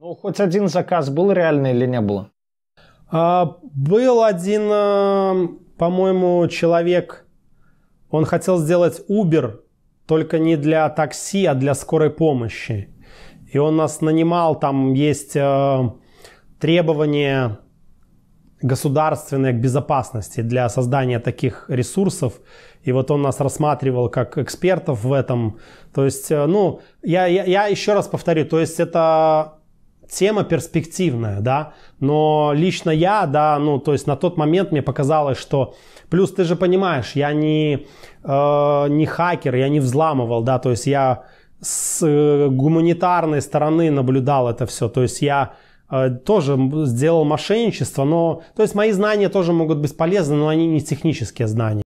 Ну, хоть один заказ был реальный или не было? А, был один, а, по-моему, человек, он хотел сделать Uber, только не для такси, а для скорой помощи. И он нас нанимал, там есть э, требования государственные к безопасности для создания таких ресурсов. И вот он нас рассматривал как экспертов в этом. То есть, э, ну, я, я, я еще раз повторю, то есть это тема перспективная, да, но лично я, да, ну, то есть на тот момент мне показалось, что, плюс ты же понимаешь, я не, э, не хакер, я не взламывал, да, то есть я с э, гуманитарной стороны наблюдал это все, то есть я э, тоже сделал мошенничество, но, то есть мои знания тоже могут быть полезны, но они не технические знания.